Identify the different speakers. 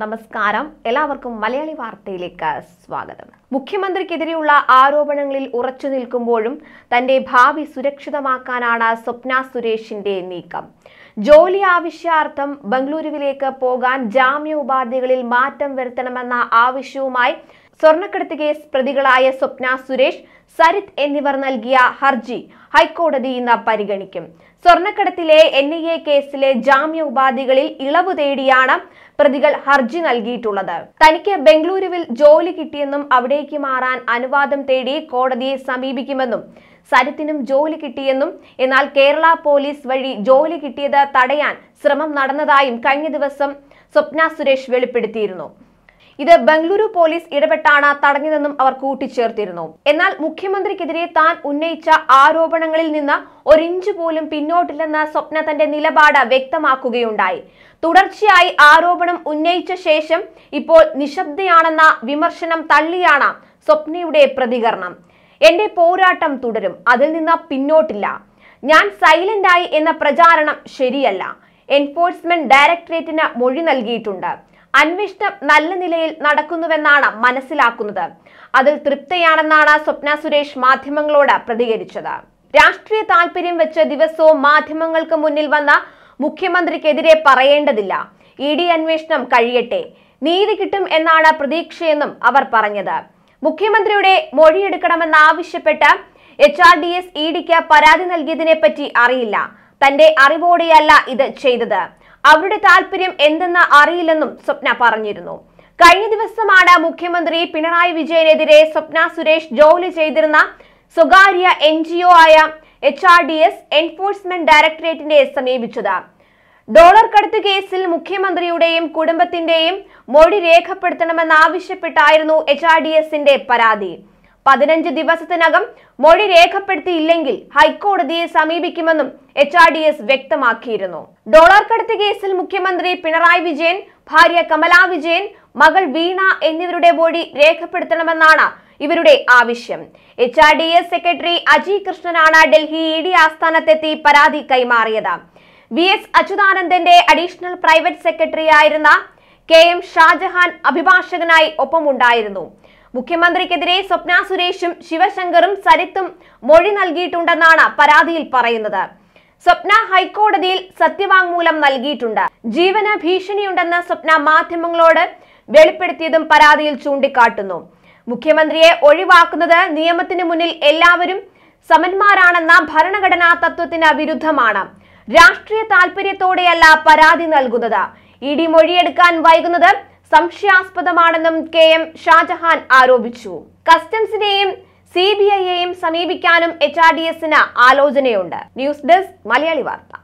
Speaker 1: നമസ്കാരം എല്ലാവർക്കും മലയാളി വാർത്തയിലേക്ക് സ്വാഗതം മുഖ്യമന്ത്രിക്കെതിരെയുള്ള ആരോപണങ്ങളിൽ ഉറച്ചു നിൽക്കുമ്പോഴും തന്റെ ഭാവി സുരക്ഷിതമാക്കാനാണ് സ്വപ്ന സുരേഷിന്റെ നീക്കം ജോലി ആവശ്യാർത്ഥം ബംഗളൂരുവിലേക്ക് പോകാൻ ജാമ്യ ഉപാധികളിൽ മാറ്റം വരുത്തണമെന്ന ആവശ്യവുമായി സ്വർണ്ണക്കടത്ത് കേസ് പ്രതികളായ സ്വപ്ന സുരേഷ് സരിത് എന്നിവർ നൽകിയ ഹർജി ഹൈക്കോടതി ഇന്ന് പരിഗണിക്കും സ്വർണ്ണക്കടത്തിലെ എൻ ഐ എ കേസിലെ ജാമ്യ ഉപാധികളിൽ ഇളവ് തേടിയാണ് പ്രതികൾ ഹർജി നൽകിയിട്ടുള്ളത് തനിക്ക് ബംഗളൂരുവിൽ ജോലി കിട്ടിയെന്നും അവിടേക്ക് മാറാൻ അനുവാദം തേടി കോടതിയെ സമീപിക്കുമെന്നും സരിത്തിനും ജോലി കിട്ടിയെന്നും എന്നാൽ കേരള പോലീസ് വഴി ജോലി കിട്ടിയത് തടയാൻ ശ്രമം നടന്നതായും കഴിഞ്ഞ ദിവസം സ്വപ്ന സുരേഷ് വെളിപ്പെടുത്തിയിരുന്നു ഇത് ബംഗളൂരു പോലീസ് ഇടപെട്ടാണ് തടഞ്ഞതെന്നും അവർ കൂട്ടിച്ചേർത്തിരുന്നു എന്നാൽ മുഖ്യമന്ത്രിക്കെതിരെ താൻ ഉന്നയിച്ച ആരോപണങ്ങളിൽ നിന്ന് ഒരിഞ്ചു പോലും പിന്നോട്ടില്ലെന്ന് സ്വപ്ന തന്റെ നിലപാട് വ്യക്തമാക്കുകയുണ്ടായി തുടർച്ചയായി ആരോപണം ഉന്നയിച്ച ശേഷം ഇപ്പോൾ നിശബ്ദയാണെന്ന വിമർശനം തള്ളിയാണ് സ്വപ്നയുടെ പ്രതികരണം എന്റെ പോരാട്ടം തുടരും അതിൽ നിന്ന് പിന്നോട്ടില്ല ഞാൻ സൈലന്റ് ആയി എന്ന പ്രചാരണം ശരിയല്ല എൻഫോഴ്സ്മെന്റ് ഡയറക്ടറേറ്റിന് മൊഴി നൽകിയിട്ടുണ്ട് അന്വേഷണം നല്ല നിലയിൽ നടക്കുന്നുവെന്നാണ് മനസ്സിലാക്കുന്നത് അതിൽ തൃപ്തിയാണെന്നാണ് സ്വപ്ന സുരേഷ് മാധ്യമങ്ങളോട് പ്രതികരിച്ചത് രാഷ്ട്രീയ താല്പര്യം വെച്ച് ദിവസവും മാധ്യമങ്ങൾക്ക് മുന്നിൽ വന്ന മുഖ്യമന്ത്രിക്കെതിരെ പറയേണ്ടതില്ല ഇ ഡി അന്വേഷണം കഴിയട്ടെ നീതി കിട്ടും എന്നാണ് പ്രതീക്ഷയെന്നും അവർ പറഞ്ഞത് മുഖ്യമന്ത്രിയുടെ മൊഴിയെടുക്കണമെന്നാവശ്യപ്പെട്ട് എച്ച് ആർ ഡി എസ് ഇ ഡിക്ക് പരാതി നൽകിയതിനെ പറ്റി അറിയില്ല തന്റെ അറിവോടെയല്ല ഇത് ചെയ്തത് അവരുടെ താല്പര്യം എന്തെന്ന് അറിയില്ലെന്നും സ്വപ്ന പറഞ്ഞിരുന്നു കഴിഞ്ഞ ദിവസമാണ് മുഖ്യമന്ത്രി പിണറായി വിജയനെതിരെ സ്വപ്ന സുരേഷ് ജോലി ചെയ്തിരുന്ന സ്വകാര്യ എൻ ജി ഒ ആയ H R D S enforcement ഡയറക്ടറേറ്റിനെ സമീപിച്ചത് ഡോളർ കടത്ത് കേസിൽ മുഖ്യമന്ത്രിയുടെയും കുടുംബത്തിന്റെയും മൊഴി രേഖപ്പെടുത്തണമെന്നാവശ്യപ്പെട്ടായിരുന്നു എച്ച് ആർ ഡി എസിന്റെ പരാതി പതിനഞ്ച് ദിവസത്തിനകം മൊഴി രേഖപ്പെടുത്തിയില്ലെങ്കിൽ ഹൈക്കോടതിയെ സമീപിക്കുമെന്നും എച്ച് ആർ ഡി എസ് വ്യക്തമാക്കിയിരുന്നു ഡോളർ കടത്ത് കേസിൽ മുഖ്യമന്ത്രി പിണറായി വിജയൻ ഭാര്യ കമലാ വിജയൻ മകൾ വീണ എന്നിവരുടെ ബോഡി രേഖപ്പെടുത്തണമെന്നാണ് ഇവരുടെ ആവശ്യം H R D S secretary Ajay കൃഷ്ണനാണ് ഡൽഹി ഇ ഡി ആസ്ഥാനത്തെത്തി പരാതി കൈമാറിയത് വി എസ് അച്യുതാനന്ദന്റെ അഡീഷണൽ പ്രൈവറ്റ് സെക്രട്ടറി ആയിരുന്ന കെ എം ഷാജഹാൻ അഭിഭാഷകനായി ഒപ്പമുണ്ടായിരുന്നു മുഖ്യമന്ത്രിക്കെതിരെ സ്വപ്ന സുരേഷും ശിവശങ്കറും സരിത്തും മൊഴി നൽകിയിട്ടുണ്ടെന്നാണ് പരാതിയിൽ പറയുന്നത് സ്വപ്ന ഹൈക്കോടതിയിൽ സത്യവാങ്മൂലം നൽകിയിട്ടുണ്ട് ജീവന ഭീഷണിയുണ്ടെന്ന് സ്വപ്ന മാധ്യമങ്ങളോട് വെളിപ്പെടുത്തിയതും പരാതിയിൽ ചൂണ്ടിക്കാട്ടുന്നു മുഖ്യമന്ത്രിയെ ഒഴിവാക്കുന്നത് നിയമത്തിന് മുന്നിൽ എല്ലാവരും സമന്മാരാണെന്ന ഭരണഘടനാ തത്വത്തിന് വിരുദ്ധമാണ് രാഷ്ട്രീയ താല്പര്യത്തോടെയല്ല പരാതി നൽകുന്നത് ഇടി മൊഴിയെടുക്കാൻ വൈകുന്നത് സംശയാസ്പദമാണെന്നും കെ എം ഷാജഹാൻ ആരോപിച്ചു കസ്റ്റംസിനെയും സി ബി ഐയെയും സമീപിക്കാനും എച്ച് ആർ ഡി എസിന് ആലോചനയുണ്ട് ന്യൂസ് ഡെസ്ക് മലയാളി വാർത്ത